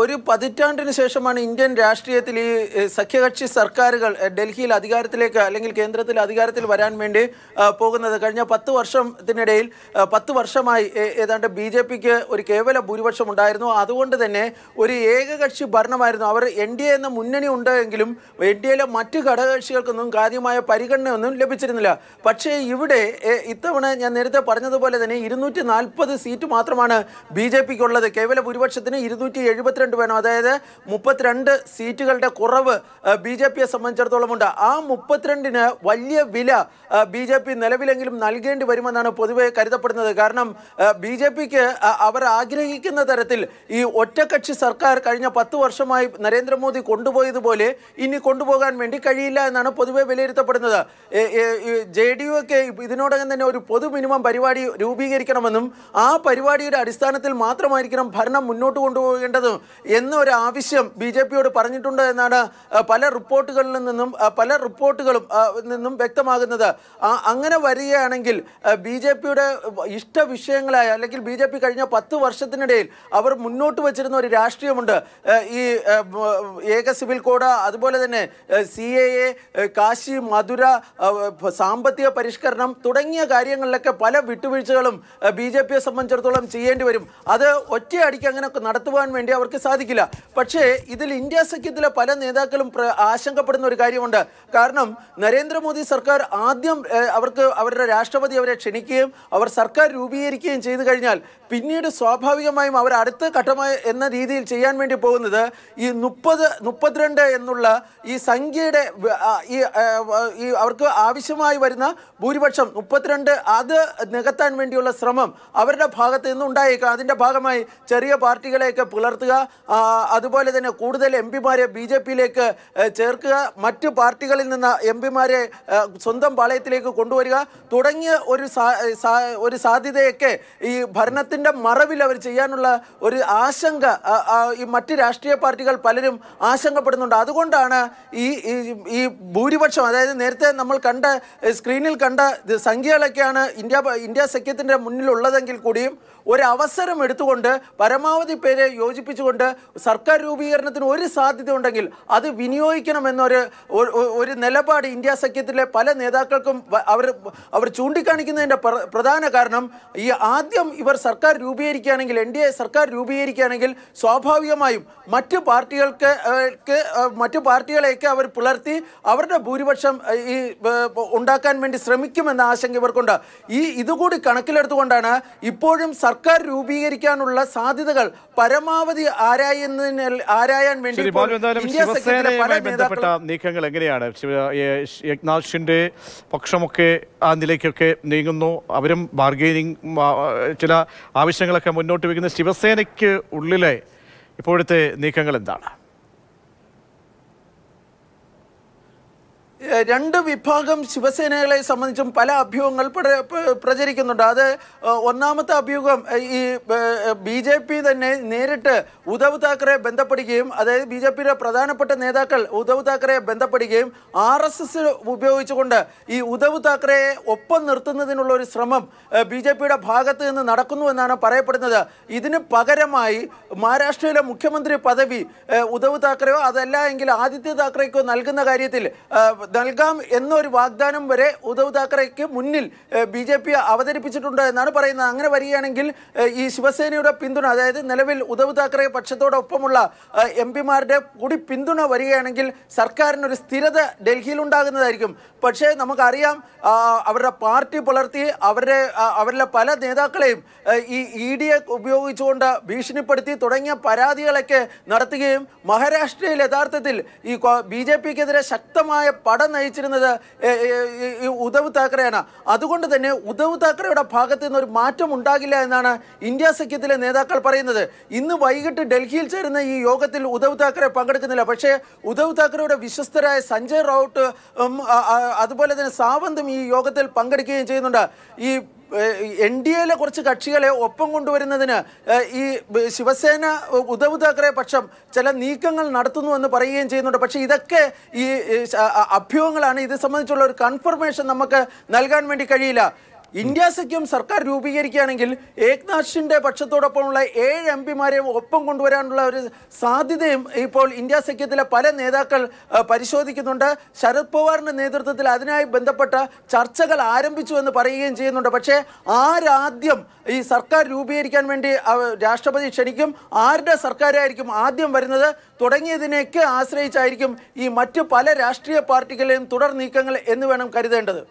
ഒരു പതിറ്റാണ്ടിന് ശേഷമാണ് ഇന്ത്യൻ രാഷ്ട്രീയത്തിൽ ഈ സഖ്യകക്ഷി സർക്കാരുകൾ ഡൽഹിയിൽ അധികാരത്തിലേക്ക് അല്ലെങ്കിൽ കേന്ദ്രത്തിൽ അധികാരത്തിൽ വരാൻ വേണ്ടി പോകുന്നത് കഴിഞ്ഞ പത്ത് വർഷത്തിനിടയിൽ പത്ത് വർഷമായി ഏതാണ്ട് ബി ജെ പിക്ക് ഒരു കേവല ഭൂരിപക്ഷം ഉണ്ടായിരുന്നു അതുകൊണ്ട് തന്നെ ഒരു ഏകകക്ഷി ഭരണമായിരുന്നു അവർ എൻ ഡി എ എന്ന മുന്നണി ഉണ്ടെങ്കിലും എൻ ഡി എയിലെ മറ്റ് ഘടകകക്ഷികൾക്കൊന്നും കാര്യമായ പരിഗണനയൊന്നും ലഭിച്ചിരുന്നില്ല പക്ഷേ ഇവിടെ ഇത്തവണ ഞാൻ നേരത്തെ പറഞ്ഞതുപോലെ തന്നെ ഇരുന്നൂറ്റി സീറ്റ് മാത്രമാണ് ബി ജെ പിക്കുള്ളത് കേവല ഭൂരിപക്ഷത്തിന് ഇരുന്നൂറ്റി മുപ്പത്തിരണ്ട് വേണം അതായത് മുപ്പത്തിരണ്ട് സീറ്റുകളുടെ കുറവ് ബി ജെ പിയെ സംബന്ധിച്ചിടത്തോളം ഉണ്ട് ആ മുപ്പത്തിരണ്ടിന് വലിയ വില ബി ജെ പി നിലവിലെങ്കിലും നൽകേണ്ടി വരുമെന്നാണ് പൊതുവെ കരുതപ്പെടുന്നത് കാരണം ബി ജെ പിക്ക് അവർ ആഗ്രഹിക്കുന്ന തരത്തിൽ ഈ ഒറ്റക്കക്ഷി സർക്കാർ കഴിഞ്ഞ പത്ത് വർഷമായി നരേന്ദ്രമോദി കൊണ്ടുപോയതുപോലെ ഇനി കൊണ്ടുപോകാൻ വേണ്ടി കഴിയില്ല എന്നാണ് പൊതുവെ വിലയിരുത്തപ്പെടുന്നത് ജെ ഡി യു ഒക്കെ ഇതിനോടകം തന്നെ ഒരു പൊതു മിനിമം പരിപാടി രൂപീകരിക്കണമെന്നും ആ പരിപാടിയുടെ അടിസ്ഥാനത്തിൽ മാത്രമായിരിക്കണം ഭരണം മുന്നോട്ട് കൊണ്ടുപോകേണ്ടതും എന്നൊരു ആവശ്യം ബി ജെ പിയോട് പറഞ്ഞിട്ടുണ്ട് എന്നാണ് പല റിപ്പോർട്ടുകളിൽ നിന്നും പല റിപ്പോർട്ടുകളും നിന്നും വ്യക്തമാകുന്നത് അങ്ങനെ വരികയാണെങ്കിൽ ബി ജെ പിയുടെ ഇഷ്ട വിഷയങ്ങളായ അല്ലെങ്കിൽ ബി ജെ പി കഴിഞ്ഞ പത്ത് വർഷത്തിനിടയിൽ അവർ മുന്നോട്ട് വച്ചിരുന്ന ഒരു രാഷ്ട്രീയമുണ്ട് ഈ ഏക സിവിൽ കോഡ് അതുപോലെ തന്നെ C A A Kashi Mathura സാമ്പത്തിക പരിഷ്കരണം തുടങ്ങിയ കാര്യങ്ങളിലൊക്കെ പല വിട്ടുവീഴ്ചകളും ബി ജെ പിയെ സംബന്ധിച്ചിടത്തോളം ചെയ്യേണ്ടി വരും അത് ഒറ്റയടിക്ക് അങ്ങനെ നടത്തുവാൻ വേണ്ടി അവർ അവർക്ക് സാധിക്കില്ല പക്ഷേ ഇതിൽ ഇന്ത്യ സഖ്യത്തിലെ പല നേതാക്കളും ആശങ്കപ്പെടുന്ന ഒരു കാര്യമുണ്ട് കാരണം നരേന്ദ്രമോദി സർക്കാർ ആദ്യം അവർക്ക് അവരുടെ രാഷ്ട്രപതി അവരെ ക്ഷണിക്കുകയും അവർ സർക്കാർ രൂപീകരിക്കുകയും ചെയ്തു കഴിഞ്ഞാൽ പിന്നീട് സ്വാഭാവികമായും അവർ അടുത്ത ഘട്ടമായി എന്ന രീതിയിൽ ചെയ്യാൻ വേണ്ടി പോകുന്നത് ഈ മുപ്പത് മുപ്പത്തിരണ്ട് എന്നുള്ള ഈ സംഖ്യയുടെ ഈ അവർക്ക് ആവശ്യമായി വരുന്ന ഭൂരിപക്ഷം മുപ്പത്തിരണ്ട് അത് നികത്താൻ വേണ്ടിയുള്ള ശ്രമം അവരുടെ ഭാഗത്ത് നിന്ന് ഉണ്ടായേക്കാം അതിൻ്റെ ഭാഗമായി ചെറിയ പാർട്ടികളെയൊക്കെ പുലർത്തുക അതുപോലെ തന്നെ കൂടുതൽ എം പിമാരെ ബി ജെ പിയിലേക്ക് ചേർക്കുക മറ്റ് പാർട്ടികളിൽ നിന്ന് എം പിമാരെ സ്വന്തം പാളയത്തിലേക്ക് കൊണ്ടുവരിക തുടങ്ങിയ ഒരു ഒരു സാധ്യതയൊക്കെ ഈ ഭരണത്തിൻ്റെ മറവിൽ അവർ ചെയ്യാനുള്ള ഒരു ആശങ്ക ഈ മറ്റ് രാഷ്ട്രീയ പാർട്ടികൾ പലരും ആശങ്കപ്പെടുന്നുണ്ട് അതുകൊണ്ടാണ് ഈ ഈ ഭൂരിപക്ഷം അതായത് നേരത്തെ നമ്മൾ കണ്ട സ്ക്രീനിൽ കണ്ട സംഖ്യകളൊക്കെയാണ് ഇന്ത്യ ഇന്ത്യ സഖ്യത്തിൻ്റെ മുന്നിലുള്ളതെങ്കിൽ കൂടിയും ഒരു അവസരം എടുത്തുകൊണ്ട് പരമാവധി പേരെ യോജിപ്പിച്ചു കൊണ്ട് സർക്കാർ രൂപീകരണത്തിന് ഒരു സാധ്യത ഉണ്ടെങ്കിൽ അത് വിനിയോഗിക്കണമെന്നൊരു ഒരു നിലപാട് ഇന്ത്യ സഖ്യത്തിലെ പല നേതാക്കൾക്കും അവർ അവർ ചൂണ്ടിക്കാണിക്കുന്നതിൻ്റെ പ്രധാന കാരണം ഈ ആദ്യം ഇവർ സർക്കാർ രൂപീകരിക്കുകയാണെങ്കിൽ എൻ ഡി എ സർക്കാർ രൂപീകരിക്കുകയാണെങ്കിൽ സ്വാഭാവികമായും മറ്റ് പാർട്ടികൾക്ക് മറ്റു പാർട്ടികളെയൊക്കെ അവർ പുലർത്തി അവരുടെ ഭൂരിപക്ഷം ഈ ഉണ്ടാക്കാൻ വേണ്ടി ശ്രമിക്കുമെന്ന ആശങ്ക ഇവർക്കുണ്ട് ഈ ഇതുകൂടി കണക്കിലെടുത്തുകൊണ്ടാണ് ഇപ്പോഴും സർക്കാർ രൂപീകരിക്കാനുള്ള സാധ്യതകൾ പരമാവധി ആരായുന്നതിന് ആരായാൻ വേണ്ടി ശിവസേനയുമായി ബന്ധപ്പെട്ട നീക്കങ്ങൾ എങ്ങനെയാണ് യജ്ഞാഷിന്റെ പക്ഷമൊക്കെ ആ നിലയ്ക്കൊക്കെ നീങ്ങുന്നു അവരും ബാർഗെയിനിങ് ചില ആവശ്യങ്ങളൊക്കെ മുന്നോട്ട് വയ്ക്കുന്ന ശിവസേനയ്ക്ക് ഉള്ളിലെ ഇപ്പോഴത്തെ നീക്കങ്ങൾ എന്താണ് രണ്ട് വിഭാഗം ശിവസേനകളെ സംബന്ധിച്ചും പല അഭ്യൂഹങ്ങൾ പ്രചരിക്കുന്നുണ്ട് അത് ഒന്നാമത്തെ അഭ്യൂഹം ഈ ബി ജെ പി തന്നെ നേരിട്ട് ഉദ്ധവ് താക്കറെ ബന്ധപ്പെടുകയും അതായത് ബി ജെ പിയുടെ പ്രധാനപ്പെട്ട നേതാക്കൾ ഉദ്ധവ് താക്കറെ ബന്ധപ്പെടുകയും ആർ എസ് എസ് ഉപയോഗിച്ചുകൊണ്ട് ഈ ഉദ്ധവ് താക്കറെയെ ഒപ്പം നിർത്തുന്നതിനുള്ള ഒരു ശ്രമം ബി ജെ പിയുടെ ഭാഗത്ത് നിന്ന് നടക്കുന്നു എന്നാണ് പറയപ്പെടുന്നത് ഇതിന് പകരമായി മഹാരാഷ്ട്രയിലെ മുഖ്യമന്ത്രി പദവി ഉദ്ധവ് താക്കറെയോ അതല്ല എങ്കിൽ ആദിത്യ താക്കറെക്കോ നൽകുന്ന കാര്യത്തിൽ നൽകാം എന്നൊരു വാഗ്ദാനം വരെ ഉദ്ധവ് താക്കറെക്ക് മുന്നിൽ ബി ജെ പി അവതരിപ്പിച്ചിട്ടുണ്ട് എന്നാണ് പറയുന്നത് അങ്ങനെ വരികയാണെങ്കിൽ ഈ ശിവസേനയുടെ പിന്തുണ അതായത് നിലവിൽ ഉദ്ധവ് താക്കറെ പക്ഷത്തോടൊപ്പമുള്ള എം പിമാരുടെ കൂടി പിന്തുണ വരികയാണെങ്കിൽ സർക്കാരിനൊരു സ്ഥിരത ഡൽഹിയിൽ ഉണ്ടാകുന്നതായിരിക്കും പക്ഷേ നമുക്കറിയാം അവരുടെ പാർട്ടി പുലർത്തി അവരുടെ അവരിലെ പല നേതാക്കളെയും ഈ ഇ എ ഉപയോഗിച്ചുകൊണ്ട് ഭീഷണിപ്പെടുത്തി തുടങ്ങിയ പരാതികളൊക്കെ നടത്തുകയും മഹാരാഷ്ട്രയിൽ യഥാർത്ഥത്തിൽ ഈ ബി ജെ പിക്കെതിരെ ശക്തമായ പട പടം നയിച്ചിരുന്നത് ഉദ്ധവ് താക്കറെയാണ് അതുകൊണ്ട് തന്നെ ഉദ്ധവ് താക്കറെയുടെ ഭാഗത്തു നിന്ന് ഒരു മാറ്റം ഉണ്ടാകില്ല എന്നാണ് ഇന്ത്യ സഖ്യത്തിലെ നേതാക്കൾ പറയുന്നത് ഇന്ന് വൈകിട്ട് ഡൽഹിയിൽ ചേരുന്ന ഈ യോഗത്തിൽ ഉദ്ധവ് താക്കറെ പങ്കെടുക്കുന്നില്ല പക്ഷേ ഉദ്ധവ് താക്കറെയുടെ വിശ്വസ്തരായ സഞ്ജയ് റൌട്ട് അതുപോലെ തന്നെ സാവന്തും ഈ യോഗത്തിൽ പങ്കെടുക്കുകയും ചെയ്യുന്നുണ്ട് ഈ എൻ ഡി എയിലെ കുറച്ച് കക്ഷികളെ ഒപ്പം കൊണ്ടുവരുന്നതിന് ഈ ശിവസേന ഉദ്ധവ് താക്കറെ പക്ഷം ചില നീക്കങ്ങൾ നടത്തുന്നു എന്ന് പറയുകയും ചെയ്യുന്നുണ്ട് പക്ഷേ ഇതൊക്കെ ഈ അഭ്യൂഹങ്ങളാണ് ഇത് സംബന്ധിച്ചുള്ള ഒരു കൺഫർമേഷൻ നമുക്ക് നൽകാൻ വേണ്ടി കഴിയില്ല ഇന്ത്യ സഖ്യം സർക്കാർ രൂപീകരിക്കുകയാണെങ്കിൽ ഏക്നാഥ് ഷിൻഡെ പക്ഷത്തോടൊപ്പമുള്ള ഏഴ് എം പിമാരെ ഒപ്പം കൊണ്ടുവരാനുള്ള ഒരു സാധ്യതയും ഇപ്പോൾ ഇന്ത്യ സഖ്യത്തിലെ പല നേതാക്കൾ പരിശോധിക്കുന്നുണ്ട് ശരത് പവാറിൻ്റെ നേതൃത്വത്തിൽ അതിനായി ബന്ധപ്പെട്ട ചർച്ചകൾ ആരംഭിച്ചു എന്ന് പറയുകയും ചെയ്യുന്നുണ്ട് പക്ഷേ ആരാദ്യം ഈ സർക്കാർ രൂപീകരിക്കാൻ വേണ്ടി രാഷ്ട്രപതി ക്ഷണിക്കും ആരുടെ സർക്കാരായിരിക്കും ആദ്യം വരുന്നത് തുടങ്ങിയതിനെയൊക്കെ ആശ്രയിച്ചായിരിക്കും ഈ മറ്റ് പല രാഷ്ട്രീയ പാർട്ടികളെയും തുടർ നീക്കങ്ങൾ എന്ന് വേണം കരുതേണ്ടത്